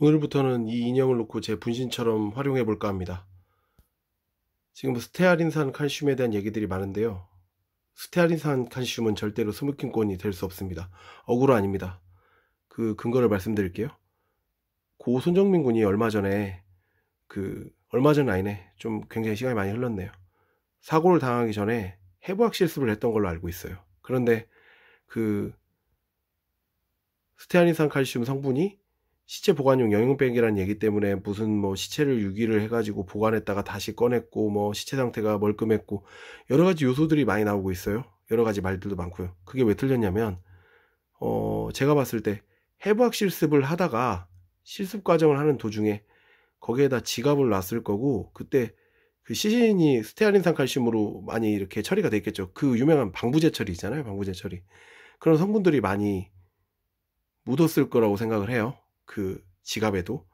오늘부터는 이 인형을 놓고 제 분신처럼 활용해 볼까 합니다. 지금 뭐 스테아린산 칼슘에 대한 얘기들이 많은데요. 스테아린산 칼슘은 절대로 스매킹권이될 수 없습니다. 억울로 아닙니다. 그 근거를 말씀드릴게요. 고 손정민 군이 얼마 전에 그 얼마 전 아니네 좀 굉장히 시간이 많이 흘렀네요. 사고를 당하기 전에 해부학 실습을 했던 걸로 알고 있어요. 그런데 그 스테아린산 칼슘 성분이 시체 보관용 영양백이라는 얘기 때문에 무슨 뭐 시체를 유기를 해가지고 보관했다가 다시 꺼냈고 뭐 시체 상태가 멀끔했고 여러 가지 요소들이 많이 나오고 있어요. 여러 가지 말들도 많고요. 그게 왜 틀렸냐면 어 제가 봤을 때 해부학 실습을 하다가 실습 과정을 하는 도중에 거기에다 지갑을 놨을 거고 그때 그 시신이 스테아린산 칼슘으로 많이 이렇게 처리가 됐겠죠그 유명한 방부제 처리 있잖아요. 방부제 처리. 그런 성분들이 많이 묻었을 거라고 생각을 해요. 그 지갑에도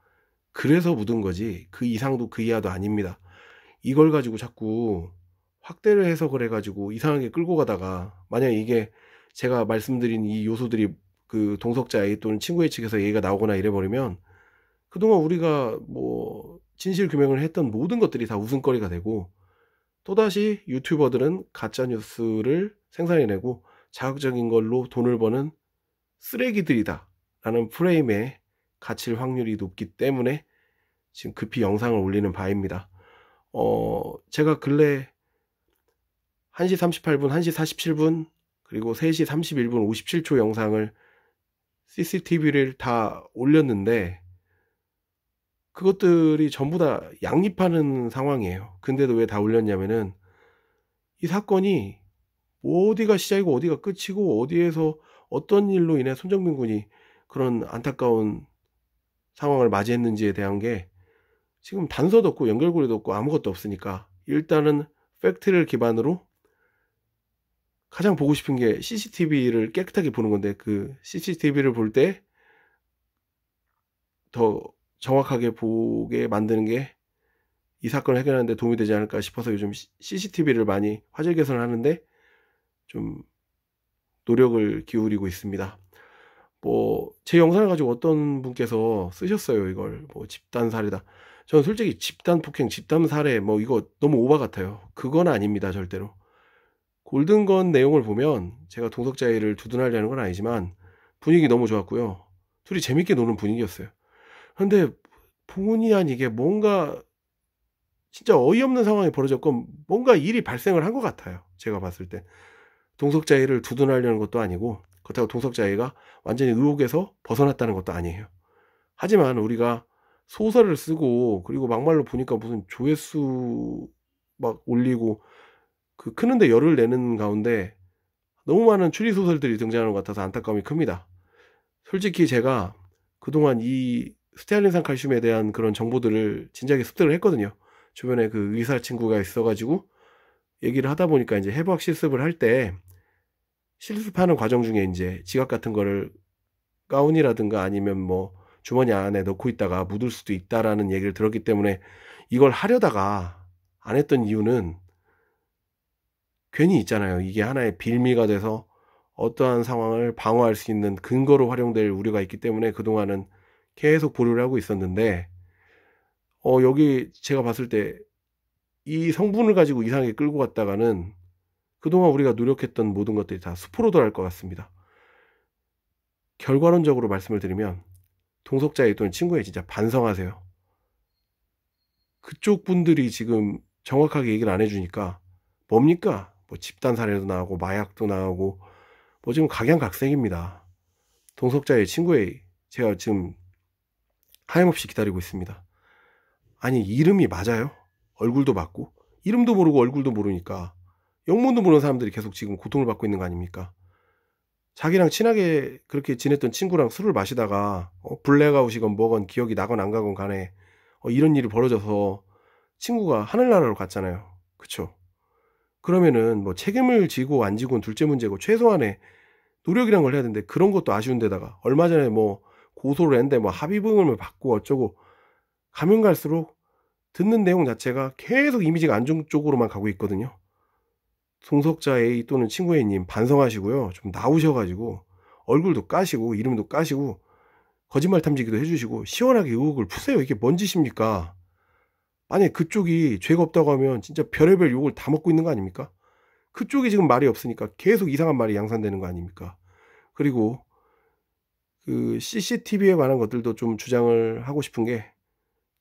그래서 묻은 거지 그 이상도 그 이하도 아닙니다. 이걸 가지고 자꾸 확대를 해서 그래 가지고 이상하게 끌고 가다가 만약 이게 제가 말씀드린 이 요소들이 그 동석자의 또는 친구의 측에서 얘기가 나오거나 이래 버리면 그동안 우리가 뭐 진실 규명을 했던 모든 것들이 다 웃음거리가 되고 또다시 유튜버들은 가짜 뉴스를 생산해내고 자극적인 걸로 돈을 버는 쓰레기들이다라는 프레임에 갇힐 확률이 높기 때문에 지금 급히 영상을 올리는 바입니다. 어, 제가 근래 1시 38분, 1시 47분, 그리고 3시 31분 57초 영상을 CCTV를 다 올렸는데 그것들이 전부 다 양립하는 상황이에요. 근데도 왜 다 올렸냐면은 이 사건이 뭐 어디가 시작이고 어디가 끝이고 어디에서 어떤 일로 인해 손정민 군이 그런 안타까운 상황을 맞이했는지에 대한 게 지금 단서도 없고 연결고리도 없고 아무것도 없으니까 일단은 팩트를 기반으로 가장 보고 싶은 게 CCTV를 깨끗하게 보는 건데 그 CCTV를 볼 때 더 정확하게 보게 만드는 게 이 사건을 해결하는데 도움이 되지 않을까 싶어서 요즘 CCTV를 많이 화질 개선을 하는데 좀 노력을 기울이고 있습니다. 뭐제 영상을 가지고 어떤 분께서 쓰셨어요 이걸 뭐 집단 살해다. 저는 솔직히 집단 폭행, 집단 살해 뭐 이거 너무 오바 같아요. 그건 아닙니다 절대로. 골든건 내용을 보면 제가 동석자애를 두둔하려는 건 아니지만 분위기 너무 좋았고요. 둘이 재밌게 노는 분위기였어요. 근데 부 본의 아니게 뭔가 진짜 어이없는 상황이 벌어졌고 뭔가 일이 발생을 한 것 같아요. 제가 봤을 때 동석자애를 두둔하려는 것도 아니고 그렇다고 동석자애가 완전히 의혹에서 벗어났다는 것도 아니에요. 하지만 우리가 소설을 쓰고 그리고 막말로 보니까 무슨 조회수 막 올리고 그 크는데 열을 내는 가운데 너무 많은 추리 소설들이 등장하는 것 같아서 안타까움이 큽니다. 솔직히 제가 그동안 이 스테알린산 칼슘에 대한 그런 정보들을 진작에 습득을 했거든요. 주변에 그 의사 친구가 있어가지고 얘기를 하다 보니까 이제 해부학 실습을 할때 실습하는 과정 중에 이제 지갑 같은 거를 가운이라든가 아니면 뭐 주머니 안에 넣고 있다가 묻을 수도 있다라는 얘기를 들었기 때문에 이걸 하려다가 안 했던 이유는 괜히 있잖아요. 이게 하나의 빌미가 돼서 어떠한 상황을 방어할 수 있는 근거로 활용될 우려가 있기 때문에 그동안은 계속 보류를 하고 있었는데, 어, 여기 제가 봤을 때 이 성분을 가지고 이상하게 끌고 갔다가는 그동안 우리가 노력했던 모든 것들이 다 수포로 돌아갈 것 같습니다. 결과론적으로 말씀을 드리면 동석자의 또는 친구의 진짜 반성하세요. 그쪽 분들이 지금 정확하게 얘기를 안 해주니까 뭡니까? 뭐 집단 사례도 나오고 마약도 나오고 뭐 지금 각양각색입니다. 동석자의 친구의 제가 지금 하염없이 기다리고 있습니다. 아니 이름이 맞아요? 얼굴도 맞고 이름도 모르고 얼굴도 모르니까 영문도 모르는 사람들이 계속 지금 고통을 받고 있는 거 아닙니까? 자기랑 친하게 그렇게 지냈던 친구랑 술을 마시다가 어, 블랙아웃이건 뭐건 기억이 나건 안 가건 간에 어, 이런 일이 벌어져서 친구가 하늘나라로 갔잖아요. 그쵸? 그러면은 뭐 책임을 지고 안 지고는 둘째 문제고 최소한의 노력이란 걸 해야 되는데 그런 것도 아쉬운데다가 얼마 전에 뭐 고소를 했는데 뭐 합의금을 받고 어쩌고 가면 갈수록 듣는 내용 자체가 계속 이미지가 안 좋은 쪽으로만 가고 있거든요. 송석자 A 또는 친구 A님 반성하시고요. 좀 나오셔가지고 얼굴도 까시고 이름도 까시고 거짓말 탐지기도 해주시고 시원하게 의혹을 푸세요. 이게 뭔 짓입니까? 만약 그쪽이 죄가 없다고 하면 진짜 별의별 욕을 다 먹고 있는 거 아닙니까? 그쪽이 지금 말이 없으니까 계속 이상한 말이 양산되는 거 아닙니까? 그리고 그 CCTV에 관한 것들도 좀 주장을 하고 싶은 게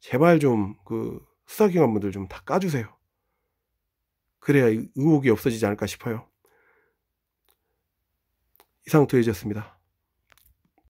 제발 좀그 수사기관분들 좀 다 까주세요. 그래야 의혹이 없어지지 않을까 싶어요. 이상 도해졌습니다